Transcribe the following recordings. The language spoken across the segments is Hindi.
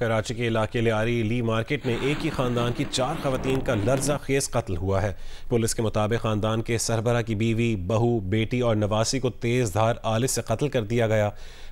कराची के इलाके लियारी ली मार्केट में एक ही ख़ानदान की चार खातन का लर्जा खेज कत्ल हुआ है पुलिस के मुताबिक ख़ानदान के सरबरा की बीवी बहू बेटी और नवासी को तेज़ धार आलिस से कत्ल कर दिया गया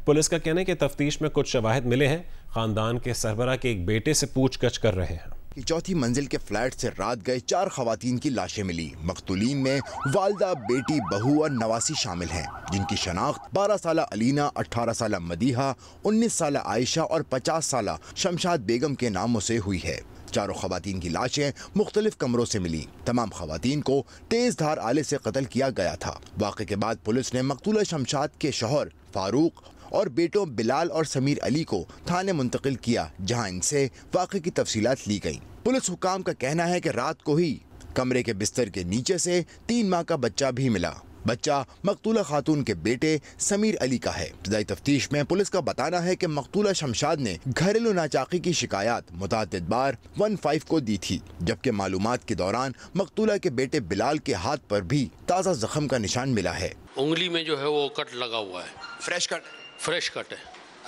पुलिस का कहना है कि तफ्तीश में कुछ शवाहद मिले हैं ख़ानदान के सरबरा के एक बेटे से पूछ गछ कर रहे हैं की चौथी मंजिल के फ्लैट से रात गए चार खातन की लाशें मिली मकतुलीन में वालदा बेटी बहू और नवासी शामिल हैं जिनकी शनाख्त बारह साल अलीना अठारह साल मदीहा उन्नीस साल आयशा और पचास साल शमशाद बेगम के नामों से हुई है चारों खातन की लाशें मुख्तलिफ कमरों से मिली तमाम खातन को तेज धार आले से कत्ल किया गया था वाक़े के बाद पुलिस ने मकतूला शमशाद के शोहर फारूक और बेटों बिलाल और समीर अली को थाने मुंतकिल किया जहाँ इनसे वाक़े की तफसीत ली गई पुलिस हुकाम का कहना है कि रात को ही कमरे के बिस्तर के नीचे से तीन माह का बच्चा भी मिला बच्चा मकतूला खातून के बेटे समीर अली का है इब्तदाई तफ्तीश में पुलिस का बताना है कि मकतूला शमशाद ने घरेलू नाचाकी की शिकायत मुतद बार वन फाइव को दी थी जबकि मालूम के दौरान मकतूला के बेटे बिलाल के हाथ पर भी ताज़ा जख्म का निशान मिला है उंगली में जो है वो कट लगा हुआ है फ्रेश कट फ्रेश कट है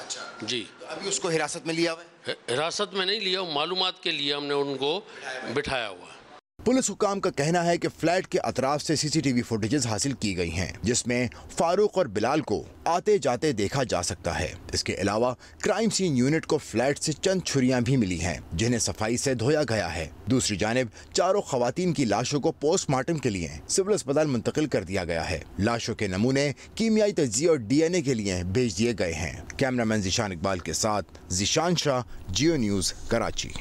अच्छा जी तो अभी उसको हिरासत में लिया हुआ हिरासत में नहीं लिया मालूम के लिए हमने उनको बिठाया हुआ है पुलिस हुकाम का कहना है कि फ्लैट के अतराफ से सीसीटीवी फुटेजेस हासिल की गई हैं जिसमें फारूक और बिलाल को आते जाते देखा जा सकता है इसके अलावा क्राइम सीन यूनिट को फ्लैट से चंद छुरियां भी मिली हैं जिन्हें सफाई से धोया गया है दूसरी जानब चारों खातन की लाशों को पोस्टमार्टम के लिए सिविल अस्पताल मुंतकिल कर दिया गया है लाशों के नमूने कीमियाई तजी और डी एन ए के लिए भेज दिए गए हैं मैन जिशान इकबाल के साथ जीशान शाह जियो न्यूज़ कराची